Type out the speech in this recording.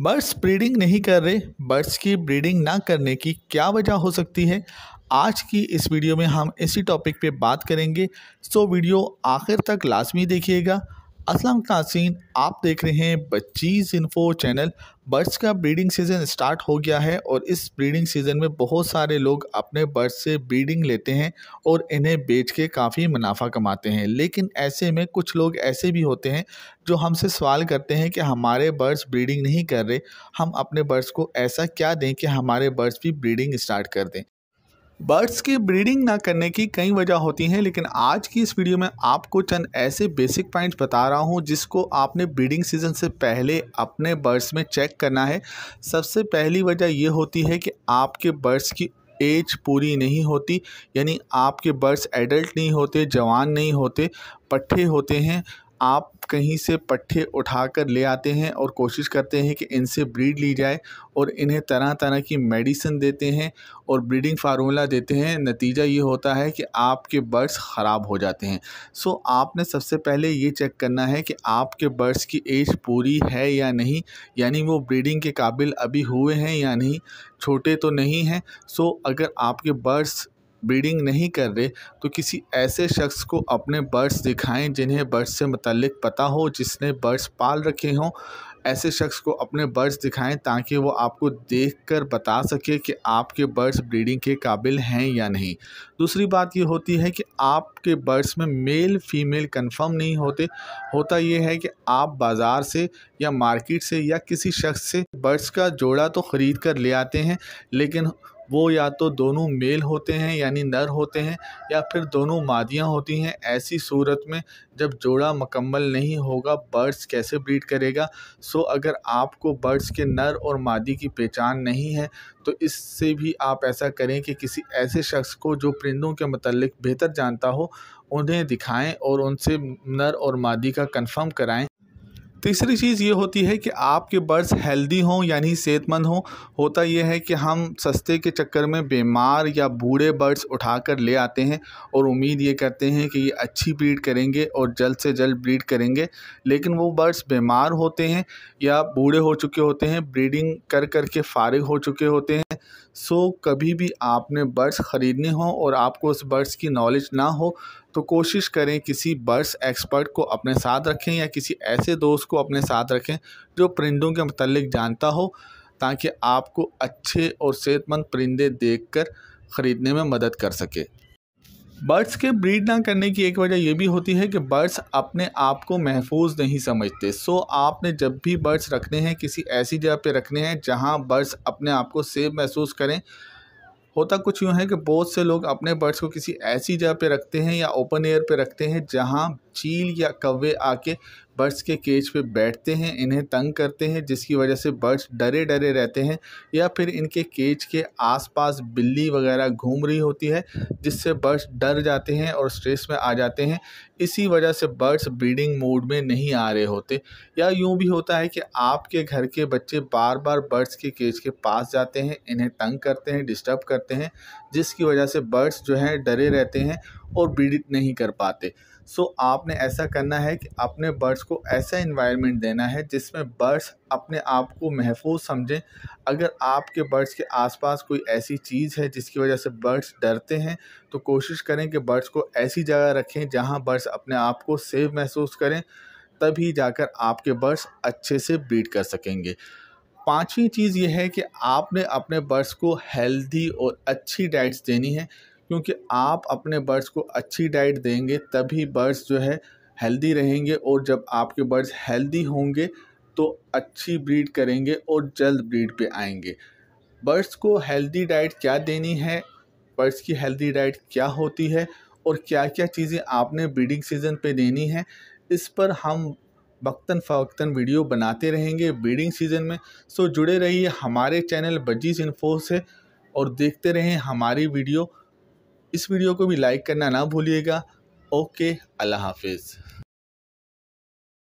birds breeding नहीं कर रहे बर्ड्स की ब्रीडिंग ना करने की क्या वजह हो सकती है आज की इस वीडियो में हम इसी टॉपिक पे बात करेंगे सो वीडियो आखिर तक लाजमी देखिएगा असलम नाजीन आप देख रहे हैं बच्चीज़ इन्फो चैनल बर्ड्स का ब्रीडिंग सीज़न स्टार्ट हो गया है और इस ब्रीडिंग सीज़न में बहुत सारे लोग अपने बर्ड्स से ब्रीडिंग लेते हैं और इन्हें बेच के काफ़ी मुनाफा कमाते हैं लेकिन ऐसे में कुछ लोग ऐसे भी होते हैं जो हमसे सवाल करते हैं कि हमारे बर्ड्स ब्रीडिंग नहीं कर रहे हम अपने बर्ड्स को ऐसा क्या दें कि हमारे बर्ड्स भी ब्रीडिंग स्टार्ट कर दें बर्ड्स की ब्रीडिंग ना करने की कई वजह होती हैं लेकिन आज की इस वीडियो में आपको चंद ऐसे बेसिक पॉइंट्स बता रहा हूं जिसको आपने ब्रीडिंग सीजन से पहले अपने बर्ड्स में चेक करना है सबसे पहली वजह ये होती है कि आपके बर्ड्स की एज पूरी नहीं होती यानी आपके बर्ड्स एडल्ट नहीं होते जवान नहीं होते पट्ठे होते हैं आप कहीं से पट्ठे उठाकर ले आते हैं और कोशिश करते हैं कि इनसे ब्रीड ली जाए और इन्हें तरह तरह की मेडिसिन देते हैं और ब्रीडिंग फार्मूला देते हैं नतीजा ये होता है कि आपके बर्ड्स ख़राब हो जाते हैं सो आपने सबसे पहले ये चेक करना है कि आपके बर्ड्स की एज पूरी है या नहीं यानी वो ब्रीडिंग के काबिल अभी हुए हैं या नहीं छोटे तो नहीं हैं सो अगर आपके बर्ड्स ब्रीडिंग नहीं कर रहे तो किसी ऐसे शख्स को अपने बर्ड्स दिखाएं जिन्हें बर्ड्स से मतलब पता हो जिसने बर्ड्स पाल रखे हों ऐसे शख्स को अपने बर्ड्स दिखाएं ताकि वो आपको देखकर बता सके कि आपके बर्ड्स ब्रीडिंग के काबिल हैं या नहीं दूसरी बात ये होती है कि आपके बर्ड्स में मेल फीमेल कंफर्म नहीं होते होता ये है कि आप बाज़ार से या मार्केट से या किसी शख्स से बर्ड्स का जोड़ा तो ख़रीद कर ले आते हैं लेकिन वो या तो दोनों मेल होते हैं यानी नर होते हैं या फिर दोनों मादियाँ होती हैं ऐसी सूरत में जब जोड़ा मकम्मल नहीं होगा बर्ड्स कैसे ब्रीड करेगा सो अगर आपको बर्ड्स के नर और मादी की पहचान नहीं है तो इससे भी आप ऐसा करें कि किसी ऐसे शख्स को जो परिंदों के मतलब बेहतर जानता हो उन्हें दिखाएं और उनसे नर और मादी का कंफर्म कराएं तीसरी चीज़ ये होती है कि आपके बर्ड्स हेल्दी हों यानी सेहतमंद हों होता यह है कि हम सस्ते के चक्कर में बीमार या बूढ़े बर्ड्स उठाकर ले आते हैं और उम्मीद ये करते हैं कि ये अच्छी ब्रीड करेंगे और जल्द से जल्द ब्रीड करेंगे लेकिन वो बर्ड्स बीमार होते हैं या बूढ़े हो चुके होते हैं ब्रीडिंग कर कर के फारिग हो चुके होते हैं सो कभी भी आपने बर्ड्स ख़रीदने हों और आपको उस बर्ड्स की नॉलेज ना हो तो कोशिश करें किसी बर्ड्स एक्सपर्ट को अपने साथ रखें या किसी ऐसे दोस्त को अपने साथ रखें जो परिंदों के मतलब जानता हो ताकि आपको अच्छे और सेहतमंद परिंदे देखकर ख़रीदने में मदद कर सके बर्ड्स के ब्रीड ना करने की एक वजह यह भी होती है कि बर्ड्स अपने आप को महफूज नहीं समझते सो आपने जब भी बर्ड्स रखने हैं किसी ऐसी जगह पे रखने हैं जहां बर्ड्स अपने आप को सेफ महसूस करें होता कुछ यूँ है कि बहुत से लोग अपने बर्ड्स को किसी ऐसी जगह पे रखते हैं या ओपन एयर पे रखते हैं जहाँ चील या कौवे आके बर्ड्स के केज पे बैठते हैं इन्हें तंग करते हैं जिसकी वजह से बर्ड्स डरे डरे रहते हैं या फिर इनके केज के आसपास बिल्ली वगैरह घूम रही होती है जिससे बर्ड्स डर जाते हैं और स्ट्रेस में आ जाते हैं इसी वजह से बर्ड्स ब्रीडिंग मोड में नहीं आ रहे होते या यूँ भी होता है कि आपके घर के बच्चे बार बार बर्ड्स के केज के पास जाते हैं इन्हें तंग करते हैं डिस्टर्ब करते हैं जिसकी वजह से बर्ड्स जो हैं डरे रहते हैं और ब्रीड नहीं कर पाते सो आपने ऐसा करना है कि अपने बर्ड्स को ऐसा इन्वायरमेंट देना है जिसमें बर्ड्स अपने आप को महफूज समझें अगर आपके बर्ड्स के आसपास कोई ऐसी चीज़ है जिसकी वजह से बर्ड्स डरते हैं तो कोशिश करें कि बर्ड्स को ऐसी जगह रखें जहां बर्ड्स अपने आप को सेफ महसूस करें तभी जाकर आपके बर्ड्स अच्छे से बीट कर सकेंगे पाँचवीं चीज़ यह है कि आपने अपने बर्ड्स को हेल्दी और अच्छी डाइट्स देनी है क्योंकि आप अपने बर्ड्स को अच्छी डाइट देंगे तभी बर्ड्स जो है हेल्दी रहेंगे और जब आपके बर्ड्स हेल्दी होंगे तो अच्छी ब्रीड करेंगे और जल्द ब्रीड पे आएंगे बर्ड्स को हेल्दी डाइट क्या देनी है बर्ड्स की हेल्दी डाइट क्या होती है और क्या क्या चीज़ें आपने ब्रीडिंग सीज़न पे देनी है इस पर हम वक्ता फ़वक्ता वीडियो बनाते रहेंगे ब्रीडिंग सीज़न में सो जुड़े रहिए हमारे चैनल बजीज इन्फो से और देखते रहें हमारी वीडियो इस वीडियो को भी लाइक करना ना भूलिएगा ओके अल्लाह हाफिज़